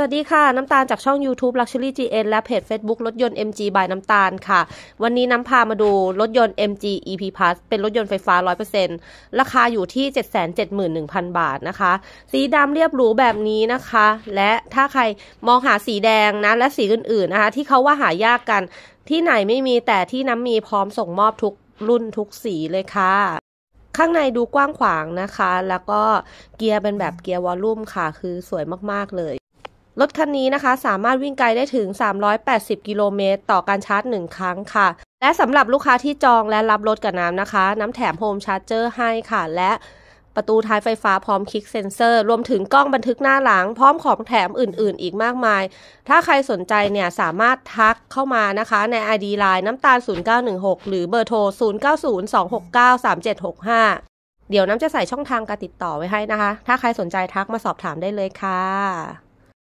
สวัสดีค่ะน้ำตาลจากช่อง YouTube Luxury GN และเพจ Facebook รถยนต์ MG บายน้ำตาลค่ะ วันนี้น้ำพามาดูรถยนต์ MG EP Plus เป็นรถยนต์ไฟฟ้า 100%ราคาอยู่ที่ 771,000 บาทนะคะ สีดำเรียบหรูแบบนี้นะคะ และถ้าใครมองหาสีแดงนะและสีอื่นๆนะคะที่เขาว่าหายากกันที่ไหนไม่มีแต่ที่น้ำมีพร้อมส่งมอบทุกรุ่นทุกสีเลยค่ะ ข้างในดูกว้างขวางนะคะ แล้วก็เกียร์เป็นแบบเกียร์วอลลุ่มค่ะ คือสวยมากๆเลยรถคันนี้นะคะสามารถวิ่งไกลได้ถึง 380 กิโลเมตร ต่อการชาร์จ 1 ครั้งค่ะ และสำหรับลูกค้าที่จองและรับรถกับน้ำนะคะ น้ำแถมโฮมชาร์จเจอร์ให้ค่ะ และประตูท้ายไฟฟ้าพร้อมคลิกเซ็นเซอร์รวมถึงกล้องบันทึกหน้าหลัง พร้อมของแถมอื่นๆ อีกมากมาย ถ้าใครสนใจเนี่ย สามารถทักเข้ามานะคะ ใน ID l ล n e น้ำตาล0916 หรือเบอร์โทร0902693765 เดี๋ยวน้ำจะใส่ช่องทางการติดต่อไว้ให้นะคะ ถ้าใครสนใจทักมาสอบถามได้เลยค่ะ